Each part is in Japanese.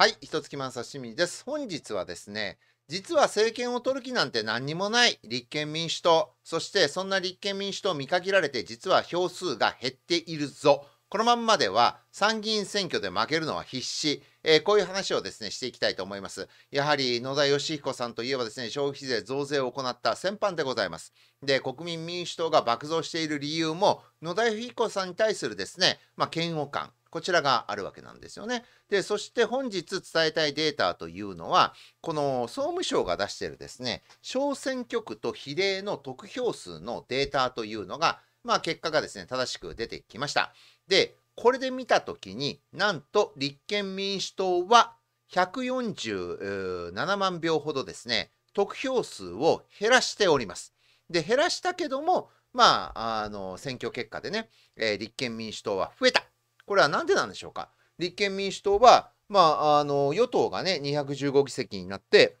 はい、一月満刺身です。本日はですね、実は政権を取る気なんて何にもない立憲民主党、そしてそんな立憲民主党を見限られて実は票数が減っているぞ。このまんまでは参議院選挙で負けるのは必至、えー、こういう話をですねしていきたいと思います。やはり野田佳彦さんといえばですね消費税増税を行った先般でございます。で国民民主党が爆増している理由も野田佳彦さんに対するですね、まあ、嫌悪感こちらがあるわけなんですよね。で、そして本日伝えたいデータというのは、この総務省が出しているですね、小選挙区と比例の得票数のデータというのが、まあ結果がですね、正しく出てきました。で、これで見たときに、なんと立憲民主党は147万票ほどですね、得票数を減らしております。で、減らしたけども、まあ、あの、選挙結果でね、えー、立憲民主党は増えた。これは何でなんでしょうか。立憲民主党は、まあ、あの与党がね215議席になって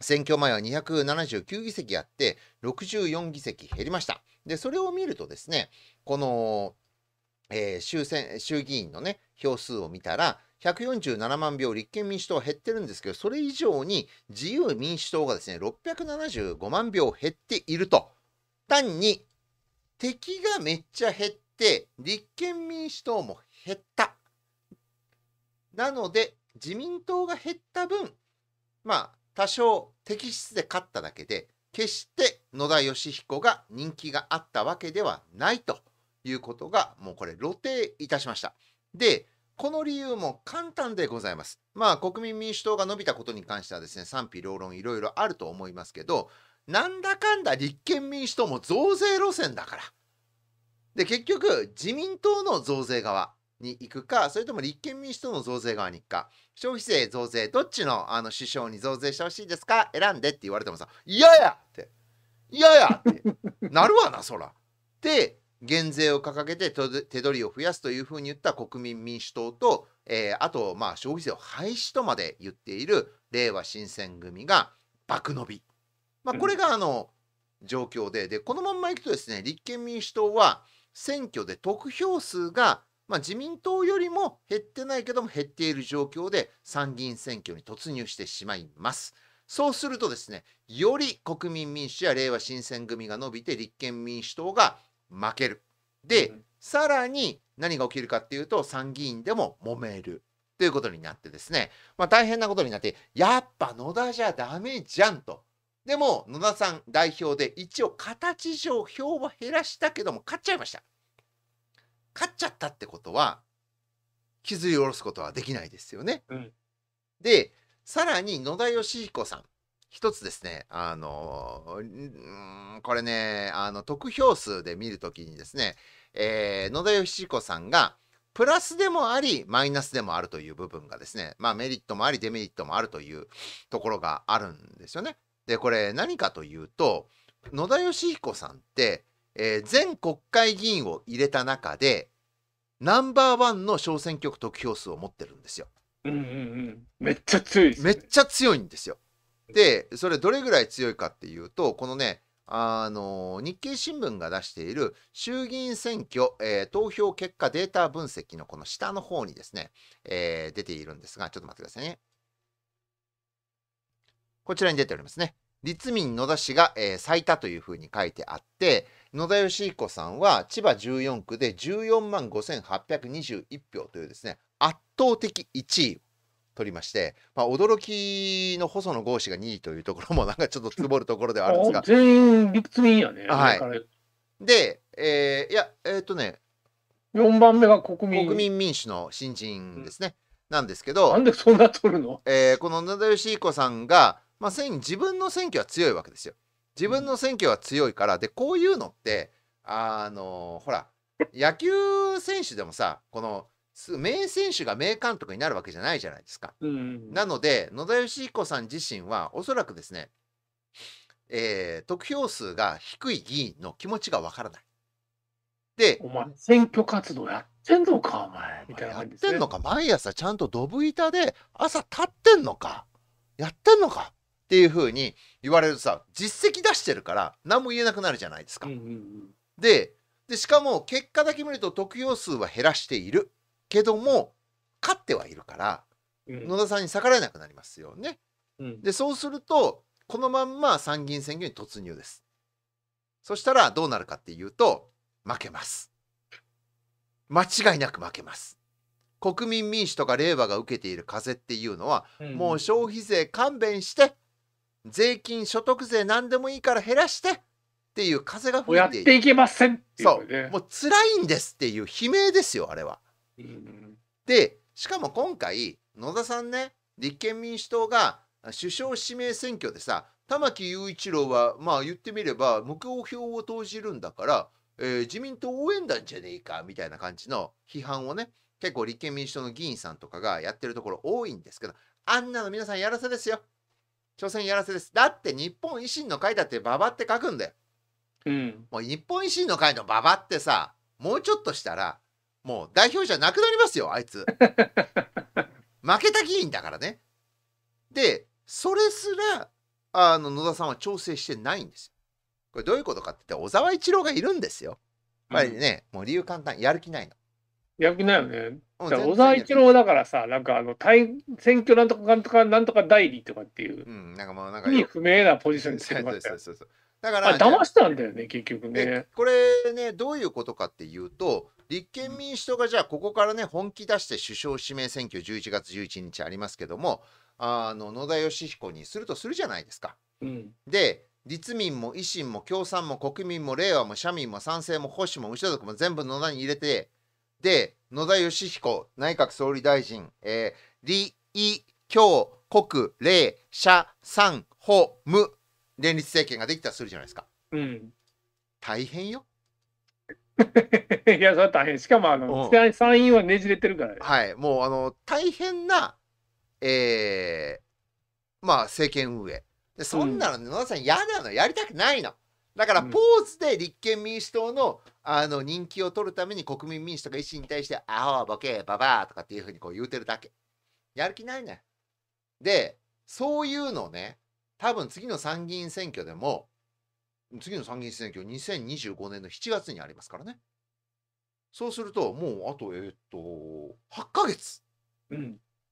選挙前は279議席あって64議席減りました。でそれを見るとですねこの、えー、衆選衆議院のね票数を見たら147万票、立憲民主党は減ってるんですけど、それ以上に自由民主党がですね、675万票減っていると。単に敵がめっちゃ減って、立憲民主党も減った。なので、自民党が減った分、まあ、多少適質で勝っただけで、決して野田佳彦が人気があったわけではないということが、もうこれ露呈いたしました。で、この理由も簡単でございます。まあ、国民民主党が伸びたことに関してはですね、賛否両論いろいろあると思いますけど、なんだかんだ立憲民主党も増税路線だから。で、結局、自民党の増税側、に行くか、それとも立憲民主党の増税側に行くか、消費税増税、どっちのあの首相に増税してほしいですか選んでって言われてもさ、嫌ややって、嫌ややって、なるわな、そら。で、減税を掲げて手取りを増やすというふうに言った国民民主党と、えー、あと、まあ、消費税を廃止とまで言っているれいわ新選組が爆伸び。まあ、これがあの状況でで、このまんまいくとですね、立憲民主党は選挙で得票数がまあ、自民党よりも減ってないけども減っている状況で参議院選挙に突入してしまいます。そうするとですね、より国民民主やれいわ新選組が伸びて立憲民主党が負ける。で、さらに何が起きるかっていうと参議院でも揉める。ということになってですね、まあ、大変なことになってやっぱ野田じゃダメじゃんと。でも野田さん代表で一応形上票は減らしたけども勝っちゃいました。勝っちゃったってことは傷り下ろすことはできないですよね。うん、でさらに野田佳彦さん一つですねあのー、これねあの得票数で見るときにですね、えー、野田佳彦さんがプラスでもありマイナスでもあるという部分がですねまあメリットもありデメリットもあるというところがあるんですよね。でこれ何かというと野田佳彦さんってえー、全国会議員を入れた中でナンバーワンの小選挙区得票数を持ってるんですよ。うんうんうん、めっちゃ強い、ね、めっちゃ強いんですよ。でそれどれぐらい強いかっていうとこのねあの日経新聞が出している衆議院選挙、えー、投票結果データ分析のこの下の方にですね、えー、出ているんですがちょっと待ってくださいね。こちらに出ておりますね。立民野田氏が、えー、最多というふうに書いてあって、野田佳彦さんは千葉14区で14万5821票というですね圧倒的1位を取りまして、まあ、驚きの細野豪志が2位というところもなんかちょっとつぼるところではあるんですが全員ビクツミやねはいで、えー、いやえー、っとね4番目が国民国民民主の新人ですね、うん、なんですけどなんでそんな取るの、えー、この野田佳彦さんが、まあ、自分の選挙は強いわけですよ自分の選挙は強いからでこういうのってあのほら野球選手でもさこの名選手が名監督になるわけじゃないじゃないですか。なので野田佳彦さん自身はおそらくですね、えー、得票数が低い議員の気持ちがわからない。でお前選挙活動やってんのかお前みたいな、ね、やってんのか毎朝ちゃんとドブ板で朝立ってんのかやってんのかっていうふうに言われるとさ実績出してるから何も言えなくなるじゃないですか。ででしかも結果だけ見ると得票数は減らしているけども勝ってはいるから、野田さんに逆らえなくなりますよね。でそうするとこのまんま参議院選挙に突入です。そしたらどうなるかっていうと負けます。間違いなく負けます。国民民主とか令和が受けている風っていうのは、うん、もう消費税勘弁して税金所得税何でもいいから減らしてっていう風が吹いてやっていけませんう、ね,、そうもう辛いんですっていう悲鳴ですよあれは。うん、でしかも今回野田さんね立憲民主党が首相指名選挙でさ玉木雄一郎はまあ言ってみれば無効票を投じるんだから、えー、自民党応援団じゃねえかみたいな感じの批判をね結構立憲民主党の議員さんとかがやってるところ多いんですけどあんなの皆さんやらせですよ。所詮やらせですだって日本維新の会だって馬場って書くんだよ、うん、もう日本維新の会の馬場ってさもうちょっとしたらもう代表じゃなくなりますよあいつ 負けた議員だからねでそれすらあの野田さんは調整してないんですよこれどういうことかって言って小沢一郎がいるんですよやっぱりね、うん、もう理由簡単やる気ないの逆だよね。小沢一郎だからさ、なんかあの、対選挙なんとかなんとかなんとか代理とかっていう、うん、なんかなんか、意味不明なポジションにしてましたよ。だから、ね、騙したんだよね、結局ね。これね、どういうことかっていうと、立憲民主党がじゃあ、ここからね、本気出して首相指名選挙、11月11日ありますけども、あの野田佳彦にするとするじゃないですか。うん、で、立民も維新も共産も国民も令和も社民も賛成も保守も無所属も全部野田に入れて、で、野田佳彦内閣総理大臣、えー、李、伊、強国、霊社、三法、無、連立政権ができたりするじゃないですか。うん。大変よ。いや、それは大変。しかも、あの、うん、参院はねじれてるから、ね、はい。もう、あの、大変な、えー、まあ、政権運営。でそんなの、野田さん嫌なの。やりたくないの。だからポーズで立憲民主党のあの人気を取るために国民民主とか維新に対して「アホボケババア」とかっていうふうにこう言うてるだけやる気ないねでそういうのね多分次の参議院選挙でも次の参議院選挙2025年の7月にありますからねそうするともうあとえー、っと8ヶ月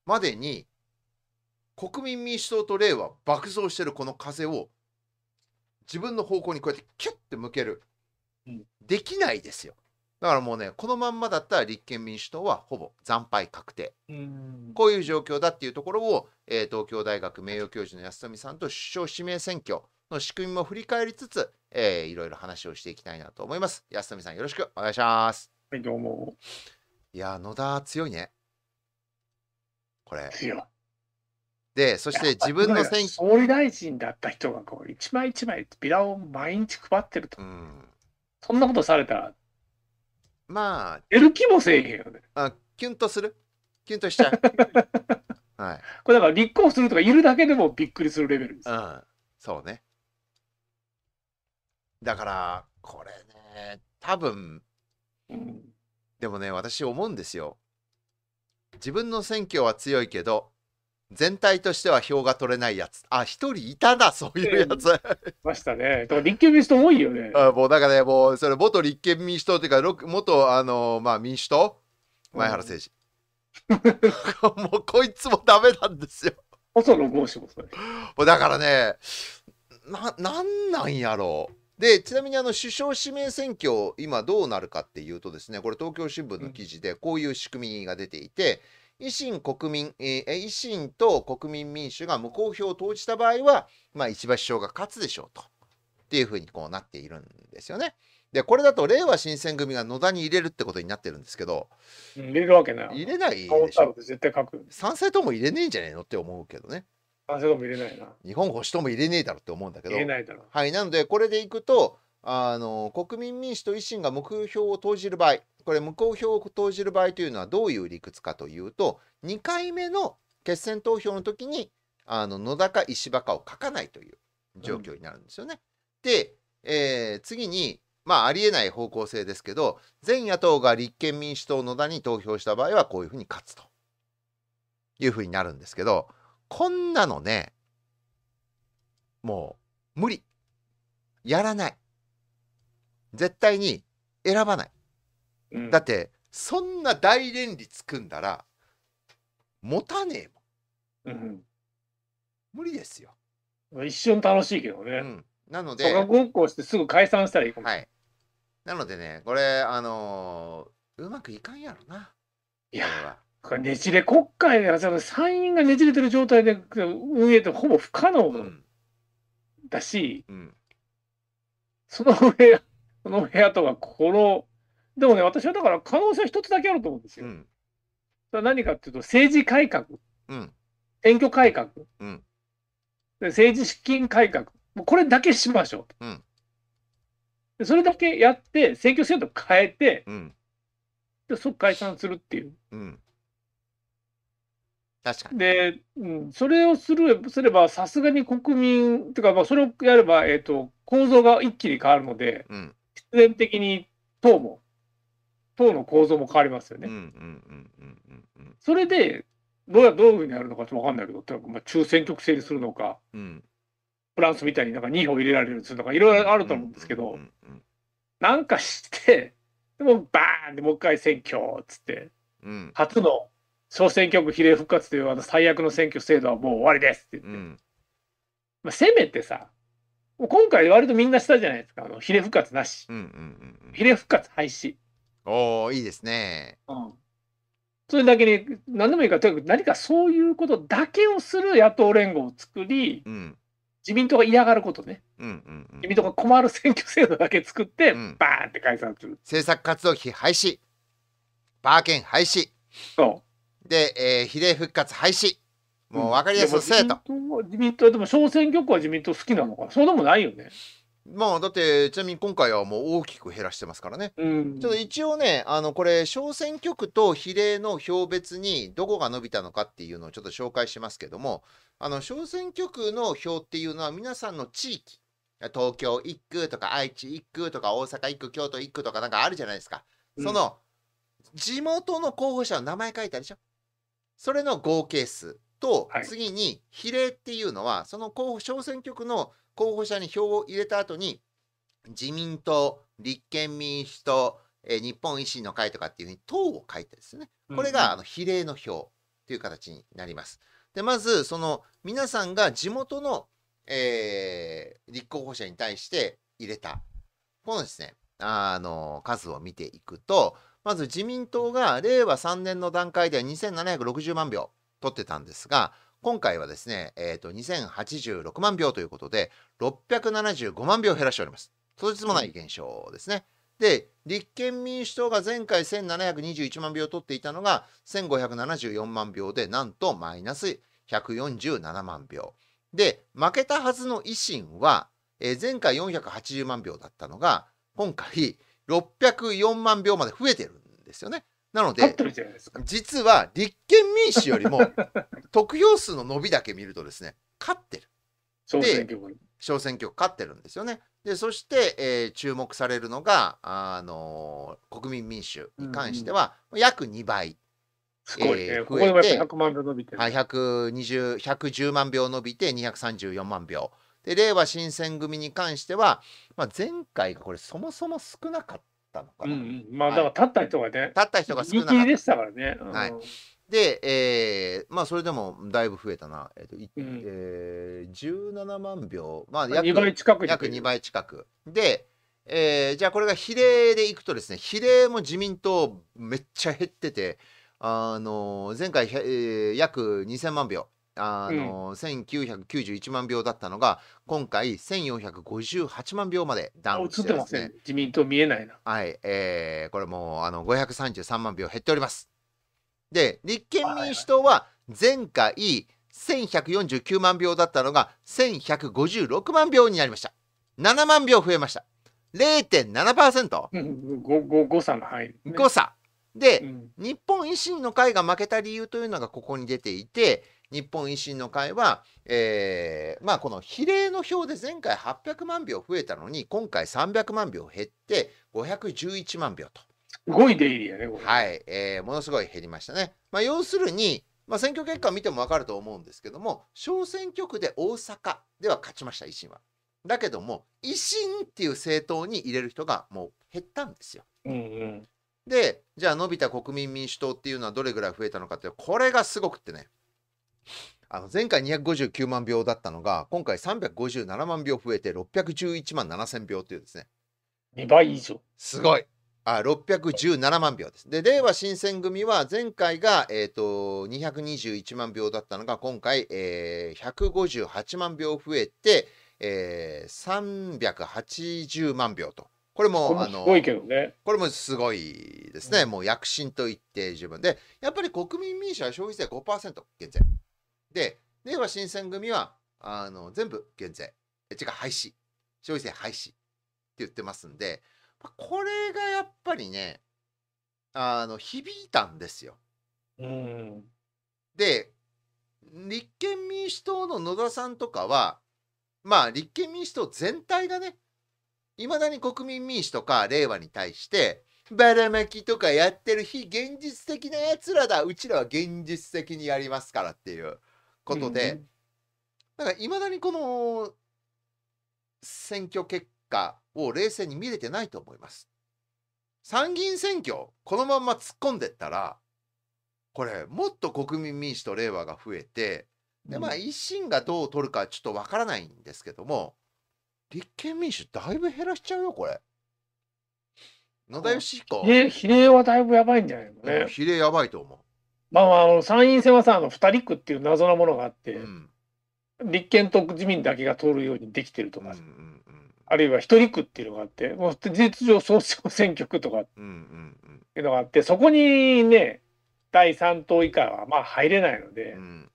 までに、国民民主党と令和爆増してるこの風を自分の方向にこうやってキュッて向ける、うん、できないですよだからもうねこのまんまだったら立憲民主党はほぼ惨敗確定、うこういう状況だっていうところを、えー、東京大学名誉教授の安富さんと首相指名選挙の仕組みも振り返りつつ、えー、いろいろ話をしていきたいなと思います安富さんよろしくお願いしますはいどうもいや野田強いねこれ強いで、そして自分の選挙。総理大臣だった人がこう一枚一枚ビラを毎日配ってると。うん、そんなことされたら、まあ、出る気もせえへんよね。あキュンとする。キュンとしちゃう。はい、これだから立候補するとかいるだけでもびっくりするレベルです。うん、そうね。だから、これね、多分、うん、でもね、私思うんですよ。自分の選挙は強いけど、全体としては票が取れないやつ。あ、一人いたな、そういうやつ。ましたね。だから立憲民主党多いよね。あもうだからね、もうそれ元立憲民主党というか、元あの、まあ、民主党前原誠司。うん、もうこいつもダメなんですよ。細野豪志もそれ。もうだからね、な、なんなんやろう。でちなみにあの首相指名選挙今どうなるかっていうとですねこれ東京新聞の記事でこういう仕組みが出ていて、維新国民、えー、維新と国民民主が無効票を投じた場合は、まあ、石破首相が勝つでしょうと。っていうふうにこうなっているんですよね。で、これだと、れいわ新選組が野田に入れるってことになってるんですけど、入れるわけない。入れないでしょ。絶対書く。賛成とも入れねえんじゃねえのって思うけどね。賛成とも入れないな。日本保守とも入れねえだろって思うんだけど。入れないだろ。はい、なので、これでいくと、あの国民民主と維新が目標を投じる場合これ無効票を投じる場合というのはどういう理屈かというと2回目の決選投票の時にあの野田か石破かを書かないという状況になるんですよね。うん、で、えー、次にまあありえない方向性ですけど全野党が立憲民主党野田に投票した場合はこういうふうに勝つというふうになるんですけどこんなのねもう無理やらない絶対に選ばない、うん、だってそんな大連立組んだら持たねえもん、うん、無理ですよ一瞬楽しいけどね、うん、なので小学校してすぐ解散したらいいかもはいなのでねこれあのー、うまくいかんやろないやこれねじれ国会で参院がねじれてる状態で運営ってほぼ不可能だし、うん、その上この部屋とかこの、でもね、私はだから可能性は一つだけあると思うんですよ。うん、何かっていうと、政治改革、うん、選挙改革、うん、政治資金改革、もうこれだけしましょう、うん、それだけやって、選挙制度変えて、うん、で即解散するっていう。うん確かにで、うん、それをするすれば、さすがに国民、というか、まあ、それをやれば、えーと、構造が一気に変わるので、うん、然的に党も党の構造も変わりますよね。それでどうやどういうふうにやるのかちょっと分かんないけど、まあ、中選挙区制にするのか、うん、フランスみたいになんか2票入れられるようするのかいろいろあると思うんですけど、なんかしてでもバーンでもう一回選挙っつって、うん、初の小選挙区比例復活というあの最悪の選挙制度はもう終わりですって言って、うん、まあ、せめてさ今回割とみんなしたじゃないですか。あの、ヒレ復活なし。うんうんうんヒレ復活廃止。おおいいですね。うん。それだけに、何でもいいから、とにかく何かそういうことだけをする野党連合を作り、うん、自民党が嫌がることね、うんうん自民党が困る選挙制度だけ作って、うん、バーンって解散する。政策活動費廃止、バーケン廃止、そうで、えー、比例復活廃止。もう分かりやすい自民党でも小選挙区は自民党好きなのかそうでもないよね。まあだってちなみに今回はもう大きく減らしてますからね。うん、ちょっと一応ねあのこれ小選挙区と比例の票別にどこが伸びたのかっていうのをちょっと紹介しますけどもあの小選挙区の票っていうのは皆さんの地域東京1区とか愛知1区とか大阪1区京都1区とかなんかあるじゃないですか。その、地元の候補者の名前書いたでしょそれの合計数と、はい、次に比例っていうのはその候補小選挙区の候補者に票を入れた後に自民党立憲民主党、えー、日本維新の会とかっていうふうに党を書いてですねこれがあの比例の票という形になります。でまずその皆さんが地元の、えー、立候補者に対して入れたこのですねあの数を見ていくとまず自民党が令和3年の段階では2760万票。撮ってたんですが、今回はですね、えっ、ー、と、2086万票ということで、675万秒減らしております。とてつもない現象ですね。で、立憲民主党が前回1721万票を取っていたのが1574万票で、なんとマイナス147万票。で、負けたはずの維新は、えー、前回480万票だったのが、今回604万票まで増えてるんですよね。なので実は立憲民主よりも 得票数の伸びだけ見るとですね勝ってる。小選挙区小選挙区勝ってるんですよね。でそして、えー、注目されるのが、あのー、国民民主に関しては、うん、約2倍。すごいね、えー、増えてここ100万票伸びてる、はい、110万票伸びて234万票でれいわ新選組に関しては、まあ、前回がこれそもそも少なかった。ったのかな。うん、まあ、だから立った人がね、は立った人が少なかった。でしたからね。うん、はい。で、えー、まあそれでもだいぶ増えたな、えーとうん、えー、17万票、まあ約、2倍近く約2倍近く。で、えー、じゃあこれが比例でいくとですね、比例も自民党めっちゃ減ってて、あのー、前回、えー、約2000万票。あの、うん、1991万票だったのが今回1458万票までダウンして、ね、映ってません自民党見えないなはい、えー、これもうあの533万票減っておりますで立憲民主党は前回1149万票だったのが1156万票になりました7万票増えました0.7%、うん、誤差の範囲、ね、誤差で、うん、日本維新の会が負けた理由というのがここに出ていて日本維新の会は、えー、まあ、この比例の票で前回800万票増えたのに今回300万票減って511万票と。すごい出入りやね、はい、えー、ものすごい減りましたね。まあ、要するに、まあ、選挙結果を見ても分かると思うんですけども小選挙区で大阪では勝ちました維新は。だけども維新っていう政党に入れる人がもう減ったんですよ。うんうん、でじゃあ伸びた国民民主党っていうのはどれぐらい増えたのかってこれがすごくってねあの前回259万票だったのが今回357万票増えて611万7000票というですね2倍以上すごいあ617万票です。で、れいわ新選組は前回が、えーと、221万票だったのが今回、えー、158万票増えて、えー、380万票と。これも、あの、これもすごいですね。うん、もう躍進と言って十分で、やっぱり国民民主は消費税5%減税。で、令和新選組は、あの、全部減税。え、違う、廃止。消費税廃止って言ってますんで、これがやっぱりね、あの、響いたんですよ。うん。で、立憲民主党の野田さんとかは、まあ、立憲民主党全体がね、いまだに国民民主とか令和に対して、ばらまきとかやってる非現実的なやつらだ、うちらは現実的にやりますからっていう。ことで、だからいまだにこの選挙結果を冷静に見れてないと思います。参議院選挙このまま突っ込んでったらこれもっと国民民主と令和が増えてでまあ維新がどう取るかちょっとわからないんですけども立憲民主だいぶ減らしちゃうよこれ。野田佳彦比例はだいぶやばいんじゃないのね。比例やばいと思う。まあ、あの参院選はさあの2人区っていう謎なものがあって、うん、立憲と自民だけが通るようにできてるとか、うんうん、あるいは1人区っていうのがあってもう事実上総選挙区とかっていうのがあってそこにね第3党以下はまあ入れないので、うん、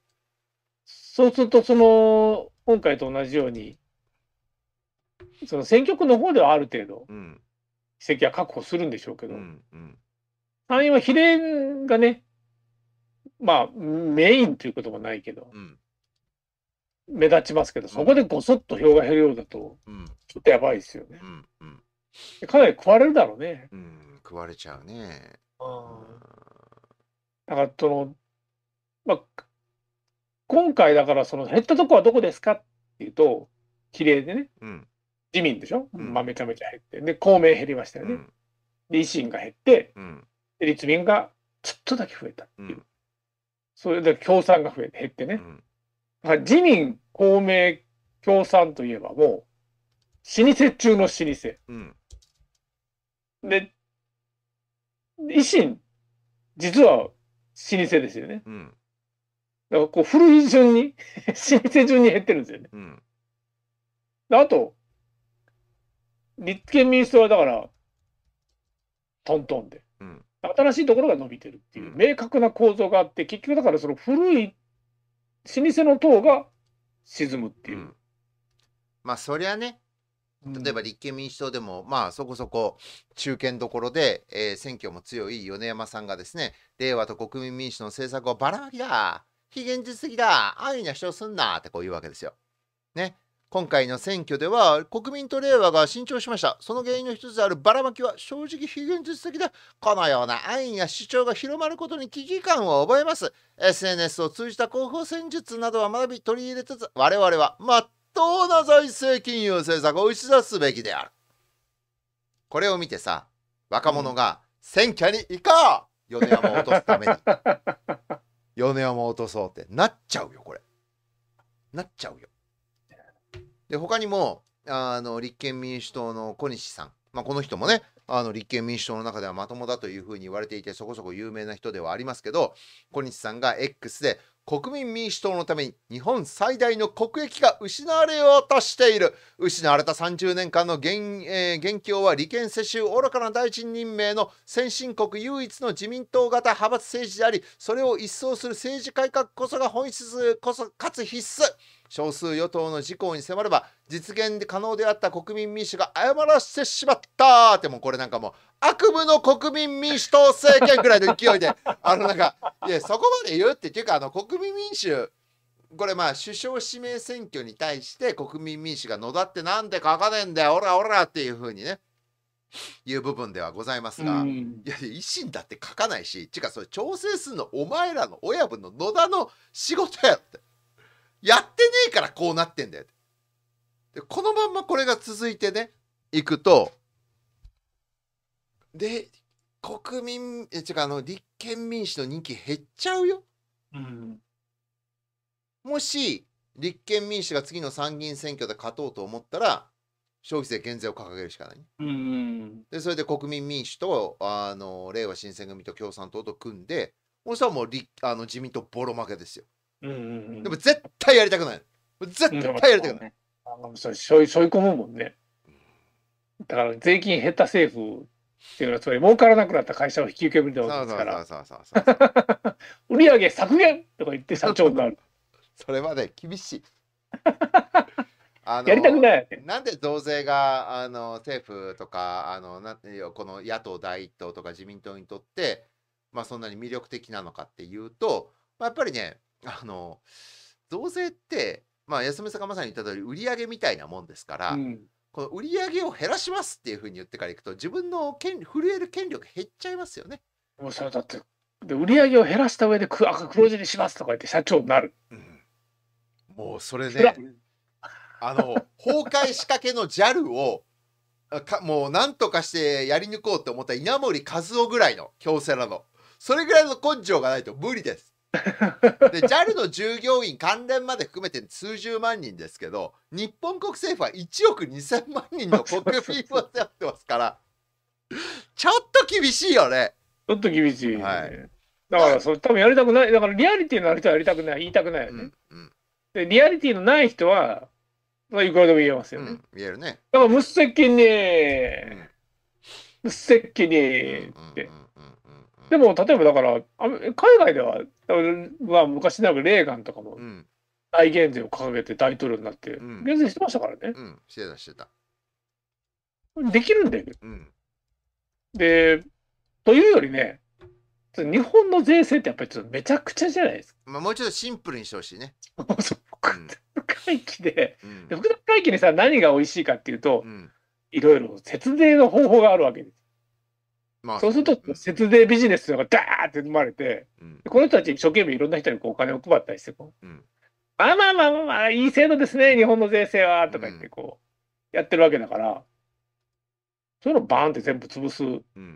そうするとその今回と同じようにその選挙区の方ではある程度議席は確保するんでしょうけど、うんうん、参院は比例がねまあ、メインということもないけど、うん、目立ちますけど、そこでごそっと票が減るようだと、ちょっとやばいですよね。うんうんかなり食われるだろうね。うん、食われちゃうね。だから、その、まあ、今回だから、その減ったとこはどこですかっていうと、比例でね、自民でしょ、まあ、めちゃめちゃ減って、で、公明減りましたよね。で、維新が減って、立民がちょっとだけ増えたっていう。それで共産が増えて減ってね。だか自民、公明、共産といえばもう、老舗中の老舗。うんで、維新、実は老舗ですよね。うん、だからこう古い順に 老舗順に減ってるんですよね。うん、あと、立憲民主党はだから、トントンで。うん、新しいところが伸びてるっていう明確な構造があって、結局だからその古い老舗の塔が沈むっていう。うん、まあそりゃね例えば立憲民主党でも、うん、まあそこそこ中堅どころで、えー、選挙も強い米山さんがですね令和と国民民主の政策をばらまきだ非現実的だ安易な主張すんなってこう言うわけですよ。ね。今回の選挙では国民と令和が慎重しましたその原因の一つであるばらまきは正直非現実的でこのような安易や主張が広まることに危機感を覚えます SNS を通じた広報戦術などは学び取り入れつつ我々はまっとうな財政金融政策を打ち出すべきであるこれを見てさ若者が選挙に行こう、うん、米山を落とすために 米山を落とそうってなっちゃうよこれなっちゃうよで、他にも、あの、立憲民主党の小西さん。まあ、この人もね、あの立憲民主党の中ではまともだというふうに言われていてそこそこ有名な人ではありますけど小西さんが X で国民民主党のために日本最大の国益が失われようとしている失われた30年間の現,、えー、現況は利権世襲愚かな大臣任命の先進国唯一の自民党型派閥政治でありそれを一掃する政治改革こそが本質こそかつ必須少数与党の事項に迫れば実現可能であった国民民主が誤らせてしまったってもうこれなんかもう悪夢の国民民主党政権ぐらいの勢いで あのなんかいやそこまで言うってっていうかあの国民民主これまあ首相指名選挙に対して国民民主が野田ってなんで書かねえんだよオラオラっていうふうにねいう部分ではございますが、いや維新だって書かないしちかそれ調整するのお前らの親分の野田の仕事やってやってねえからこうなってんだよ。で、このまんまこれが続いてね、いくと、で、国民、え、違う、あの、立憲民主の人気減っちゃうよ。うん、もし、立憲民主が次の参議院選挙で勝とうと思ったら、消費税減税を掲げるしかない。うん、で、それで国民民主と、あの、れいわ新選組と共産党と組んで、そしたらもう、あの自民党ボロ負けですよ。うんうんうん、でも絶対やりたくない絶対やりたくない、それしょいしょい込むもんねだから税金減った政府っていうのはつまり儲からなくなった会社を引き受けるってことですから売り上げ削減とか言って社長になるそれはね厳しいあのやりたくないなんで増税があの政府とかあのなこの野党第一党とか自民党にとって、まあ、そんなに魅力的なのかっていうと、まあ、やっぱりねあの増税ってまあ安見さんがまさに言った通り売り上げみたいなもんですから、うん、この売り上げを減らしますっていうふうに言ってからいくと自分の権震える権力減っちゃいますよね。もうそれだってで売り上げを減らした上でく赤黒字にしますとか言って社長になる。うん、もうそれねあの崩壊仕掛けの JAL をかもう何とかしてやり抜こうと思った稲森和夫ぐらいの京セラのそれぐらいの根性がないと無理です。で JAL の従業員関連まで含めて数十万人ですけど日本国政府は1億2,000万人の国民を背負ってますからちょっと厳しいよね。ちょっと厳しい、はい、だからそれ多分やりたくないだからリアリティのある人はやりたくない言いたくないよね。うんうん、でリアリティのない人は、まあ、いくらでも言えますよね。うん、言えるね。だから無責任、ね、無責任って。でも例えばだから海外ではまあ、昔ながらレーガンとかも大減税を掲げて大統領になって、減税してましたからね。うん、してたしてた。できるんだよね。うん、で、というよりね、日本の税制ってやっぱりちょっとめちゃくちゃじゃないですまあもうちょっとシンプルにしてほしいね。そう複雑回帰で、うんで、複雑回にさ、何が美味しいかっていうと、うん、いろいろ節税の方法があるわけです。まあ、そうすると、節税ビジネスがダーって生まれて、うん、この人たち一生懸命いろんな人にこうお金を配ったりしてこう、うん、まあまあまあまあまあ、いい制度ですね、日本の税制は、とか言ってこう、やってるわけだから、そういうのをバーンって全部潰す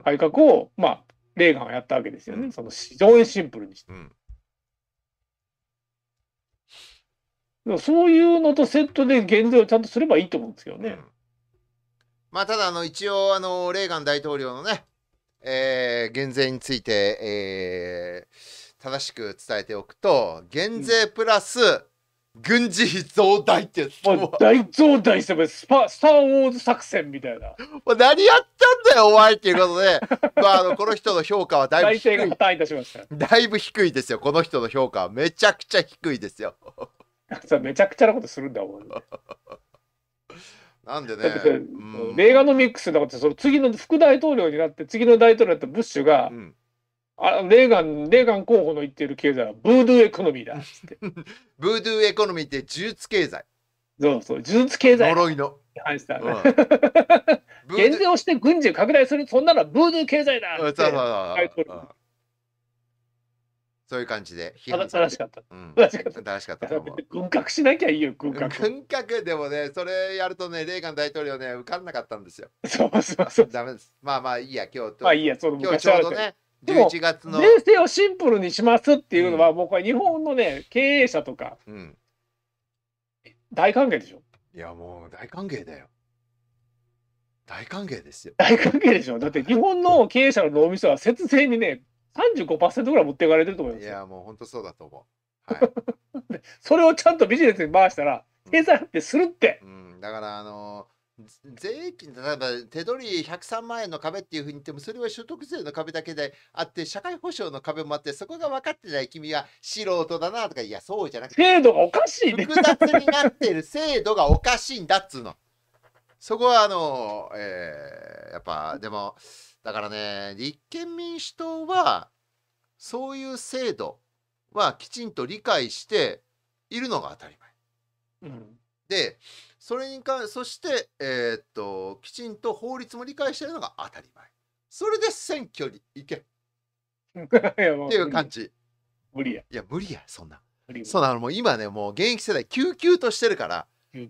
改革を、まあ、レーガンはやったわけですよね、その非常にシンプルにして。そういうのとセットで減税をちゃんとすればいいと思うんですけどね。うん、まあ、ただあの一応あのレーガン大統領のねえー、減税について、えー、正しく伝えておくと減税プラス軍事費増大ってやつ、大増大してもスパスター・ウォーズ作戦みたいな何やったんだよお前っていうことで まああのこの人の評価はだいぶ低いいたしましただいぶ低いですよこの人の評価はめちゃくちゃ低いですよ めちゃくちゃなことするんだお前なんでね、うん、レーガノミックスだからその次の副大統領になって次の大統領だったブッシュが、うん、あレーガンレーガン候補の言ってる経済はブードゥーエコノミーだっってブードゥーエコノミーって呪術経済そうそう呪術経済呪いの話した、ねうん、減税をして軍事拡大するそんなのはブードゥー経済だって大統領そういう感じで。正しかった。う正しかった。正しかった 軍拡しなきゃいいよ、軍拡。軍拡でもね、それやるとね、レーガン大統領ね、受かんなかったんですよ。そうそうそう。ダメです。まあまあいいや、今日まあいいや、その今日ちょうどね。でも、税制をシンプルにしますっていうのは、うん、もうこれ日本のね、経営者とか、大歓迎でしょいや、もう大歓迎だよ。大歓迎ですよ。大歓迎でしょ。だって日本の経営者の脳みそは節制にね、35%ぐらい持っていかれてると思いますいや、もう本当そうだと思う。はい、それをちゃんとビジネスに回したら、計算ってするって。うん、うん、だから、あの税金、例えば手取り103万円の壁っていうふうに言っても、それは所得税の壁だけであって、社会保障の壁もあって、そこが分かってない君は素人だなとか、いや、そうじゃなくて、制度がおかしい、ね、複雑になってる制度がおかしいんだっつうの。そこは、あの、えー、やっぱ、でも、だからね、立憲民主党は、そういう制度はきちんと理解しているのが当たり前。うん、で、それに関そして、えー、っと、きちんと法律も理解しているのが当たり前。それで選挙に行け。っていう感じ。無理や。いや、無理や、そんな。そうなの、もう今ね、もう現役世代、救急としてるから、え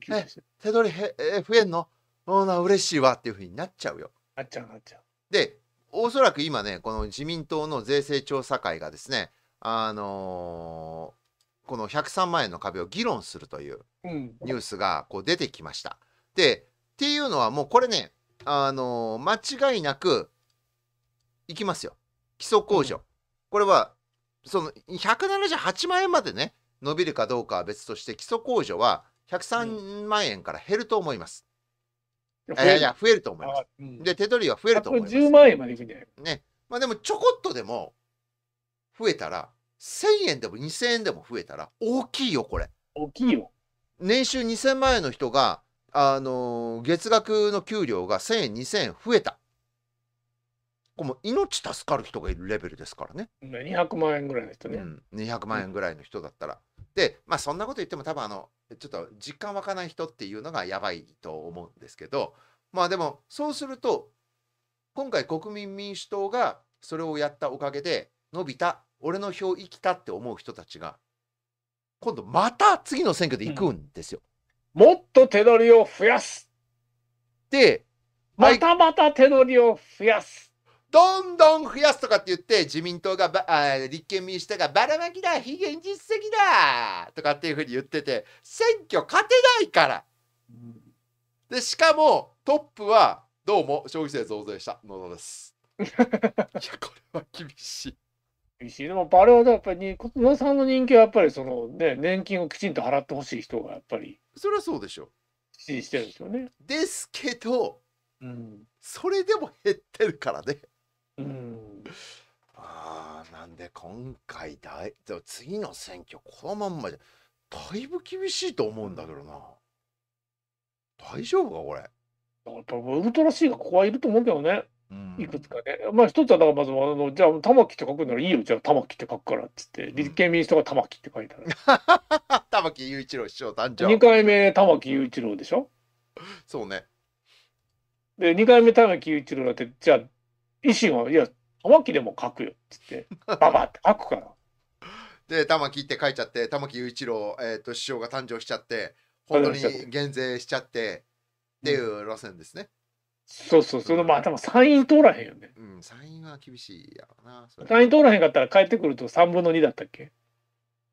手取りへえ増えんのそんな嬉しいわっていうふうになっちゃうよ。なっちゃうなっちゃう。で、おそらく今ね、この自民党の税制調査会がですね、あのー、この103万円の壁を議論するというニュースがこう出てきました。で、っていうのはもうこれね、あのー、間違いなくいきますよ。基礎控除。これは、その178万円までね、伸びるかどうかは別として、基礎控除は103万円から減ると思います。いやいや、増えると思います。うん、で、手取りは増えると思います。1万円までいくんじゃないね。まあでも、ちょこっとでも増えたら、1000円でも2000円でも増えたら、大きいよ、これ。大きいよ。年収2000万円の人が、あのー、月額の給料が1000円、2000円増えた。こも命助かる人がいるレベルですからね。200万円ぐらいの人ね。うん、200万円ぐらいの人だったら。うん、で、まあそんなこと言っても多分あの、ちょっと実感湧かない人っていうのがやばいと思うんですけど、まあでもそうすると、今回国民民主党がそれをやったおかげで、伸びた、俺の票生きたって思う人たちが、今度また次の選挙で行くんですよ。うん、もっと手取りを増やすで、またまた手取りを増やす。どんどん増やすとかって言って自民党があ立憲民主党がばらまきだ非現実的だとかっていうふうに言ってて選挙勝てないからでしかもトップはどうも消費税増税した野田です いやこれは厳しい厳しいでもあれはやっぱり野田さんの人気はやっぱりそのね年金をきちんと払ってほしい人がやっぱりそれはそうでしょう。支持してるんですよねですけど、うん、それでも減ってるからねで、今回大、次の選挙、このまんまじゃ、だいぶ厳しいと思うんだけどな。大丈夫か、これ。やっぱウルトラ C がここはいると思うけどね、うん、いくつかね。まあ、一つは、だからまずあの、じゃあ、玉木って書くならいいよ、じゃあ、玉木って書くからっつって、立憲民主党が玉木って書いたら。玉木雄一郎市長誕生。2回目、玉木雄一郎でしょ。そうね。で、2回目、玉木雄一郎だって、じゃあ、維新は、いや、玉木でも書くよっつってババって書くからで玉木って書いちゃって玉木雄一郎、えーと、師匠が誕生しちゃって本当に減税しちゃってっていう路線ですね、うん、そうそうそのまあ多分参院通らへんよねうん参院は厳しいやろな参院通らへんかったら帰ってくると3分の2だったっけ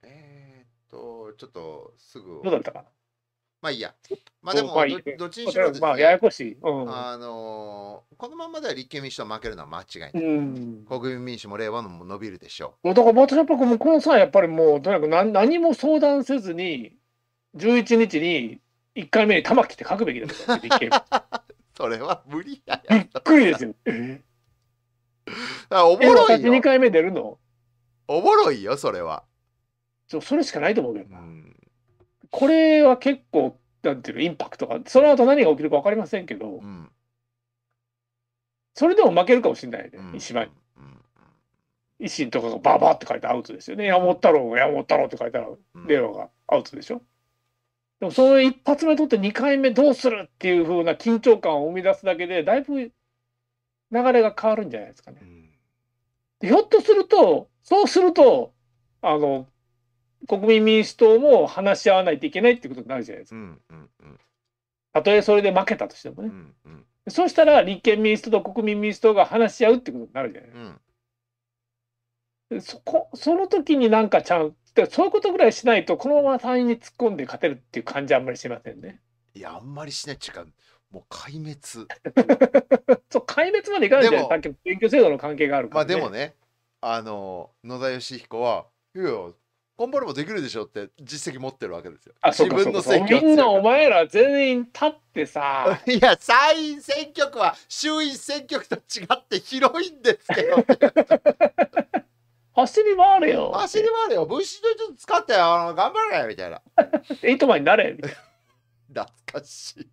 えー、っとちょっとすぐどうだったかなまあいいや。まあでもど、どっちにしろですね、まあ、ややこしい、うん、あのこのままでは立憲民主党負けるのは間違いない。うん、国民民主も令和のも伸びるでしょう。だから私はこの際やっぱりもうとにかく何何も相談せずに11日に1回目に玉切って書くべきだっ立憲 それは無理だよ。びっくりですよ。おもろいよ。2回目出るのおもろいよそれは。それしかないと思うけどな。うんこれは結構、なんていうの、インパクトが、その後何が起きるか分かりませんけど、うん、それでも負けるかもしれないね、うん、石破に。維新とかがばばって書いてアウトですよね。山本太郎が山本太郎って書いたら、令和がアウトでしょ。でもその一発目取って2回目どうするっていうふうな緊張感を生み出すだけで、だいぶ流れが変わるんじゃないですかね。ひょっとすると、そうすると、あの、国民民主党も話し合わないといけないってことになるじゃないですか。たとえそれで負けたとしてもね。そうしたら立憲民主党と国民民主党が話し合うってことになるじゃないですか。そこその時になんかちゃんそういうことぐらいしないとこのまま単位に突っ込んで勝てるっていう感じはあんまりしませんね。いやあんまりしないっいうかもう壊滅 そう壊滅までいかないじゃないですの選制度の関係があるから、ね、まあでもねあの野田佳彦はいやコンボールもできるでしょって実績持ってるわけですよ。自分の選挙みんなお前ら全員立ってさ。いや、参院選挙区は衆院選挙区と違って広いんですけど。走り回れよ。走り回れよ。分子っと使ってあの頑張れみたいな。いいトマンになれみたいな。懐かしい。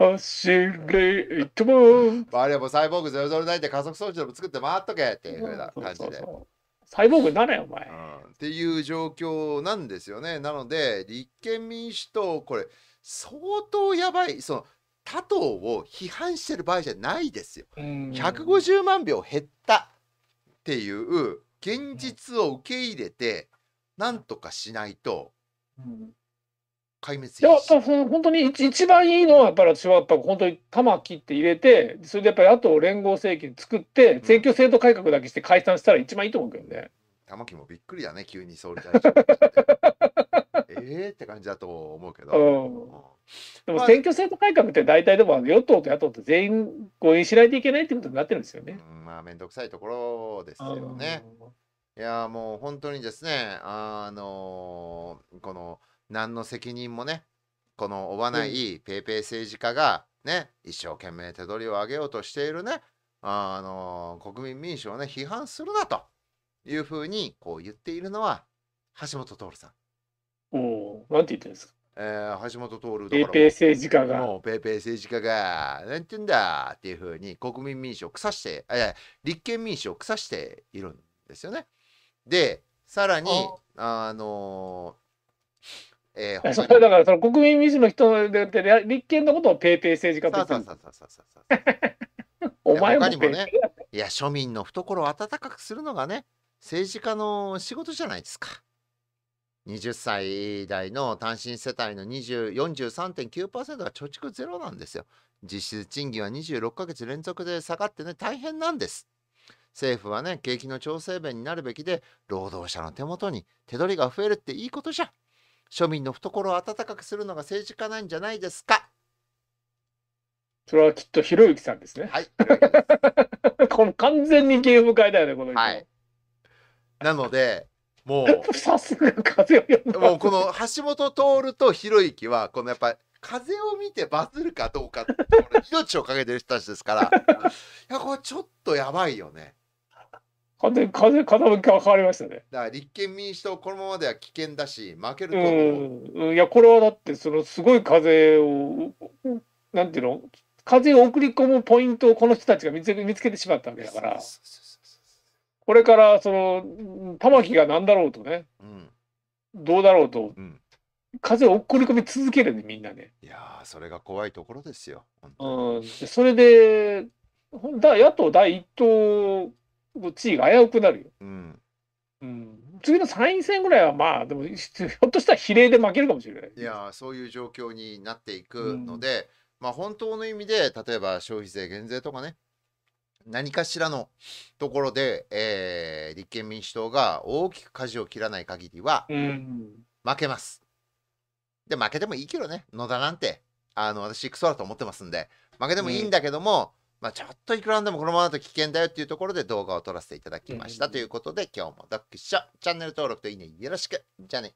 走り、いイトマン。あれもサイボーグ009で加速装置でも作って回っとけっていうふうな感じで。そうそうそうサイボーグになれよ、お前、うん。っていう状況なんですよね。なので、立憲民主党、これ、相当やばい、その、他党を批判してる場合じゃないですよ。150万票減ったっていう現実を受け入れて、なんとかしないと、壊滅いや、やっその本当に一番いいのは、やっぱり私はやっぱ本当に玉切って入れて、それでやっぱりあと連合政権作って、選挙制度改革だけして解散したら一番いいと思うけどね。玉木もびっくりだね、急に総理大臣。ええって感じだと思うけど、うん、でも選挙制度改革って大体でも与党と野党って全員合意しないといけないってことになってるんですよね。うん、まあ面倒くさいところですよね。いやもう本当にですねあのー、この。何の責任もねこの追わないペイペイ政治家がね一生懸命手取りを上げようとしているねあの国民民主をね批判するなというふうにこう言っているのは橋本徹さん。おなんて言ってんですかえー、橋本徹ペイペイ政治家が。もうペイペイ政治家が、なんて言うんだっていうふうに国民民主を腐して、え立憲民主を腐しているんですよね。で、さらに、あのえー、それだからその国民民主の人でって立憲のことをペーペー政治家と言ってるそうお前ももねいや庶民の懐を温かくするのがね政治家の仕事じゃないですか20歳代の単身世帯の43.9%が貯蓄ゼロなんですよ実質賃金は26ヶ月連続で下がってね大変なんです政府はね景気の調整弁になるべきで労働者の手元に手取りが増えるっていいことじゃ庶民の懐を温かくするのが政治家なんじゃないですか。それはきっとひろゆきさんですね。はい。この完全にゲーム会だよね、この人。はい。なので、もう、さすが風を読んだ。もうこの橋本徹とひろゆきは、このやっぱり、風を見てバズるかどうか命をかけてる人たちですから、いや、これちょっとやばいよね。完全に風傾きが変わりましたね。だから立憲民主党、このままでは危険だし、負けると思う。いや、これはだって、そのすごい風を、なんていうの、風を送り込むポイントをこの人たちが見つ見つけてしまったわけだから、これからその玉木が何だろうとね、うん、どうだろうと、うん、風を送り込み続けるね、みんなね。いやそれが怖いところですよ。うん、それで、だ野党第一党地位が危うくなるよ。うん、うん、次の参院選ぐらいはまあでもひょっとしたら比例で負けるかもしれない。いやそういう状況になっていくので、うん、まあ本当の意味で例えば消費税減税とかね何かしらのところで、えー、立憲民主党が大きく舵を切らない限りは、うん、負けます。で負けてもいいけどね野田なんてあの私クソだと思ってますんで負けてもいいんだけども、うんまあ、ちょっといくらでもこのままだと危険だよっていうところで動画を撮らせていただきました。ということで、今日もッ読書、チャンネル登録といいねよろしく。じゃあね。